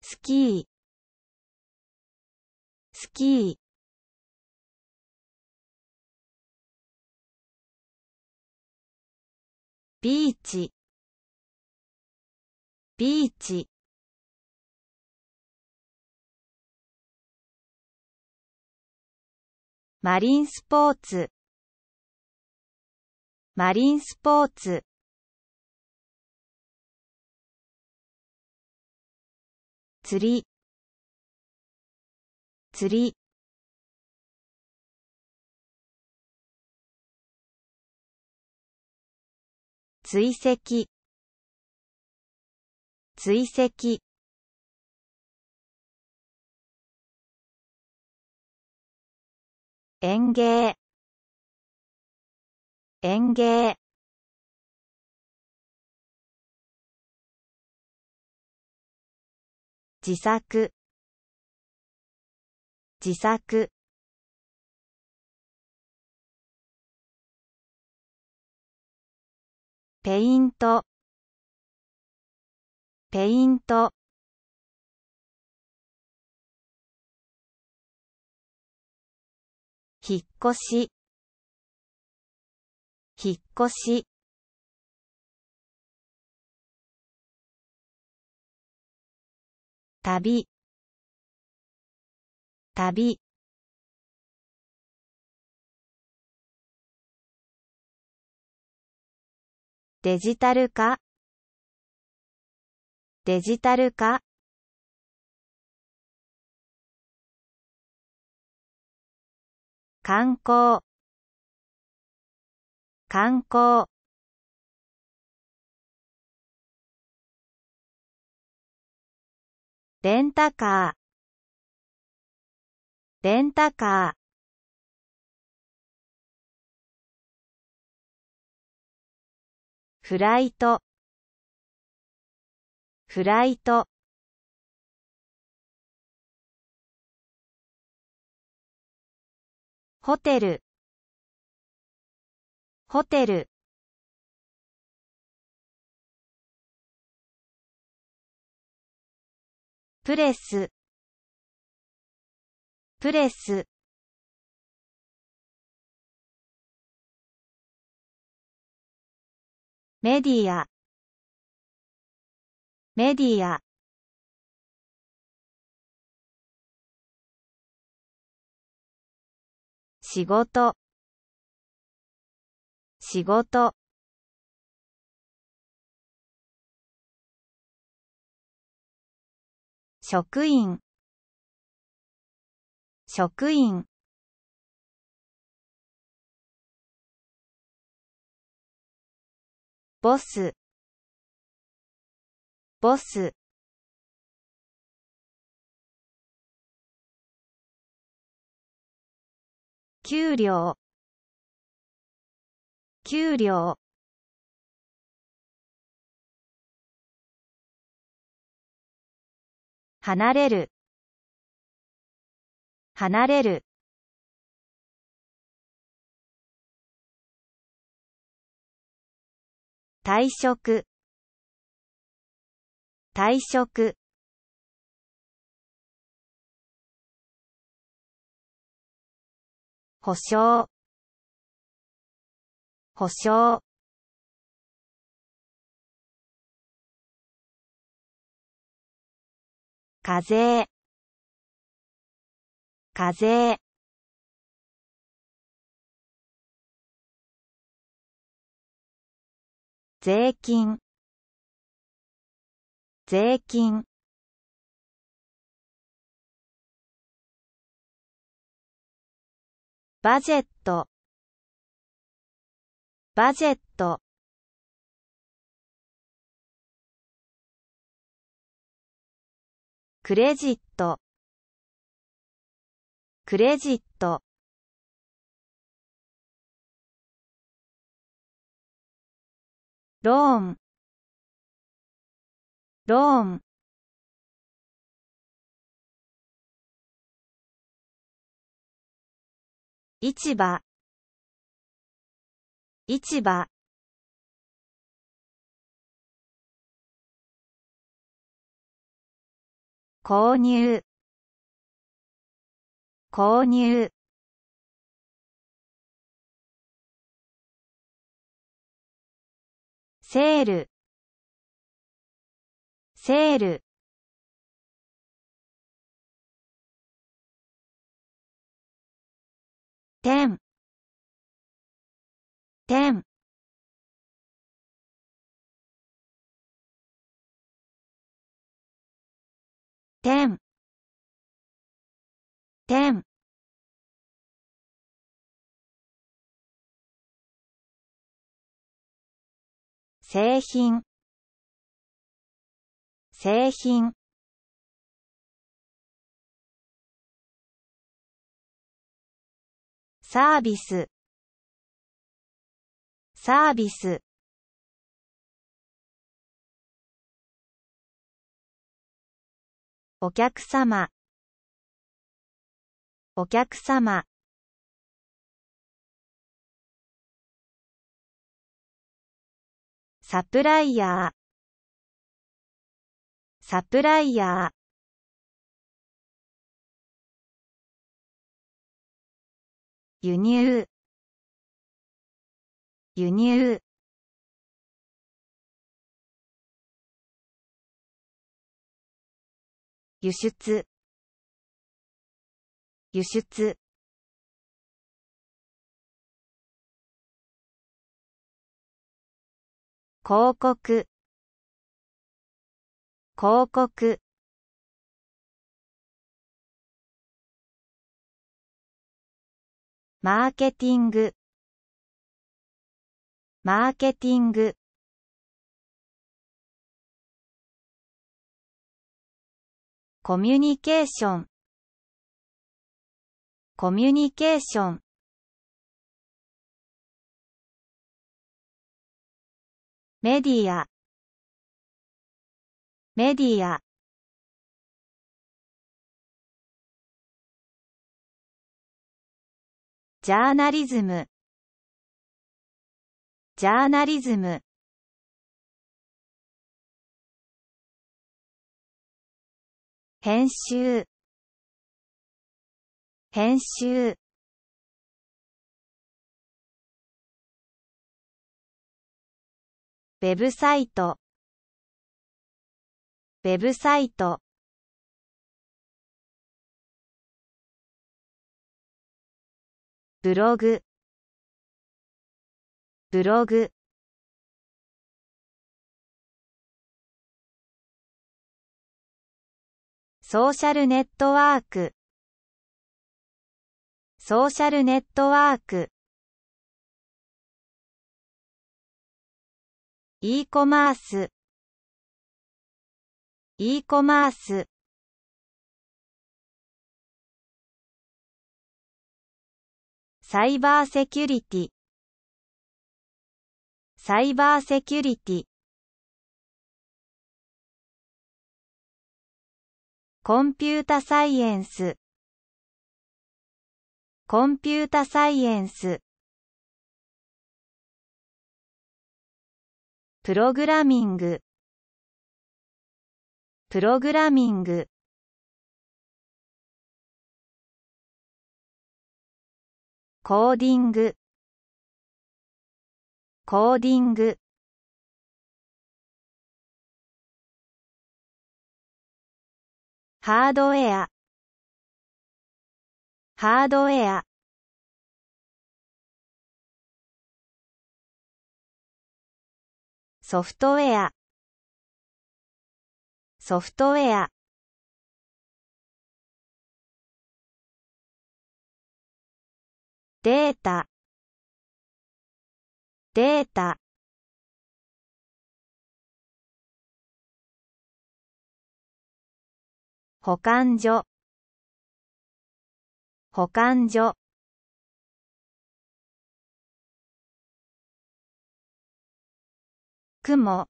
スキースキービーチビーチマリンスポーツマリンスポーツ釣り釣り追跡追跡園芸園芸自作自作ペイントペイント引っ越し引っ越し旅旅デジタル化デジタル化観光観光レンタカーレンタカーフライトフライトホテルホテルプレスプレスメディアメディア仕事仕事職員職員ボスボス給料給料離れる離れる退職退職保証保証風風税金税金バジェットバジェットクレジットクレジットローンローン市場市場購入購入セールセール点点点点製品製品サービスサービスお客様お客様サプライヤーサプライヤー輸入輸入輸出輸出広告広告マーケティングマーケティングコミュニケーションコミュニケーションメディアメディアジャーナリズムジャーナリズム編集編集ウェブサイトウェブサイトブログブログソーシャルネットワークソーシャルネットワーク e コマース e コマースサイバーセキュリティサイバーセキュリティコンピュータサイエンスコンピュータサイエンスプログラミングプログラミングコーディングコーディングハードウェアハードウェアソフトウェアソフトウェアデータデータ保管所保管所雲雲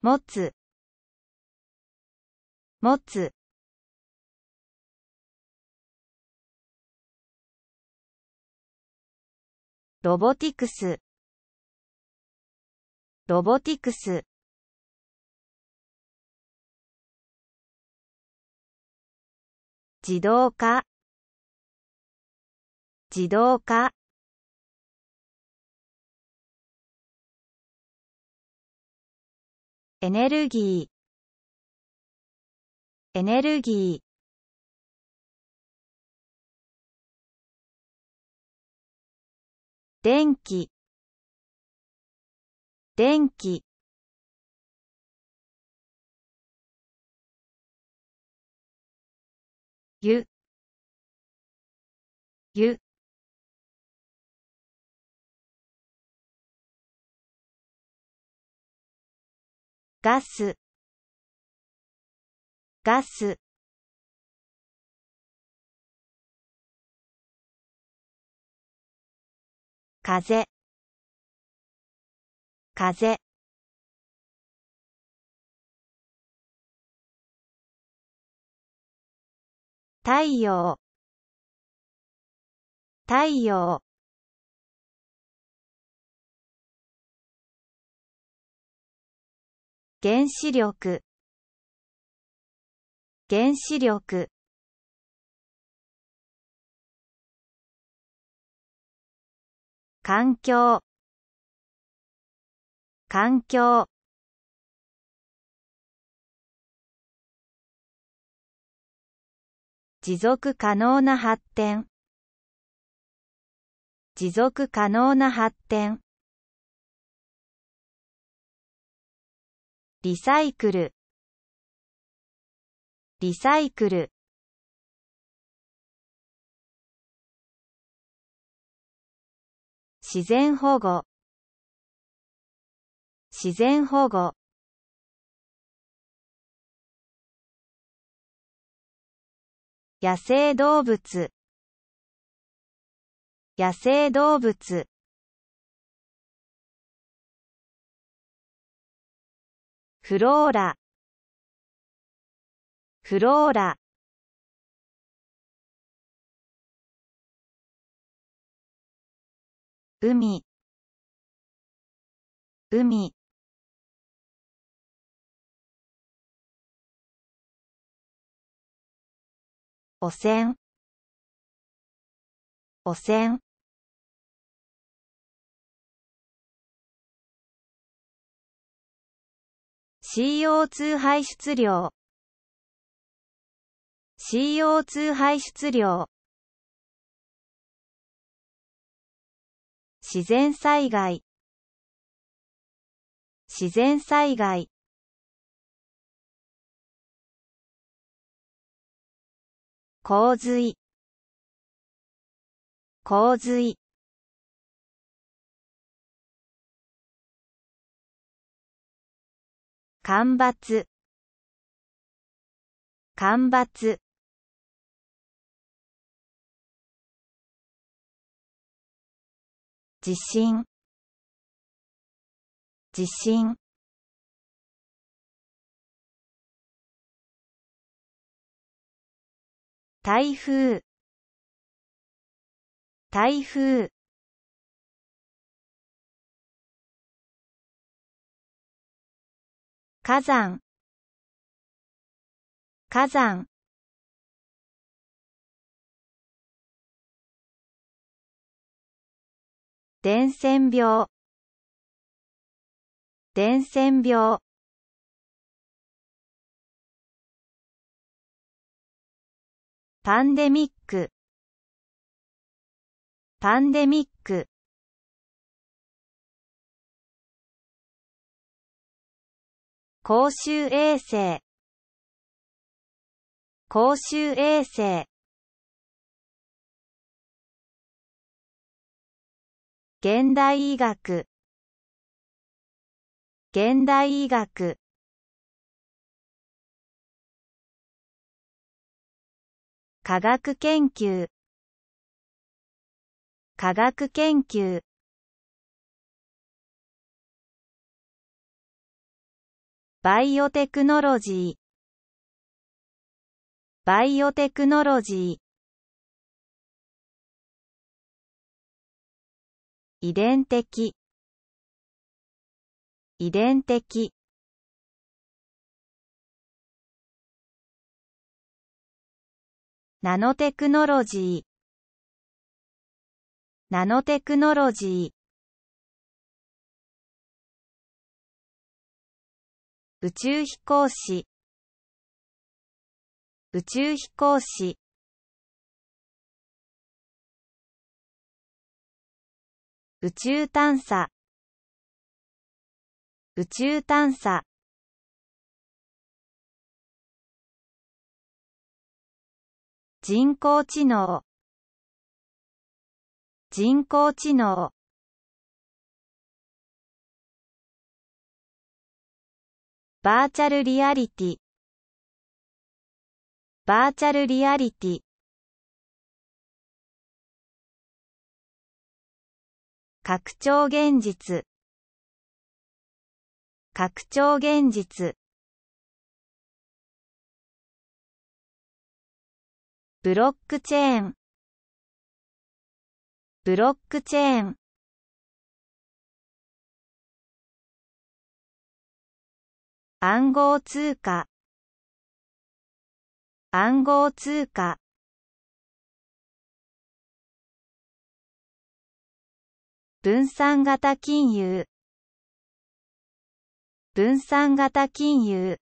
持つ持つロボティクスロボティクス自動化自動化エネルギーエネルギー電気電気ゆゆガスガス風風太陽太陽原子力原子力環境環境持続可能な発展持続可能な発展リサイクルリサイクル自然保護自然保護野生動物野生動物フローラフローラ海海汚染汚染ー CO2 排出量 CO2 排出量自然災害自然災害洪水洪水干ばつ干ばつ地震地震台風台風火山火山伝染病伝染病パンデミックパンデミック公衆衛生公衆衛生現代医学現代医学科学研究科学研究バイオテクノロジーバイオテクノロジー遺伝的遺伝的ナノテクノロジーナノテクノロジー宇宙飛行士宇宙飛行士宇宙探査宇宙探査人工知能人工知能バーチャルリアリティバーチャルリアリティ拡張現実拡張現実ブロックチェーンブロックチェーン暗号通貨暗号通貨分散型金融分散型金融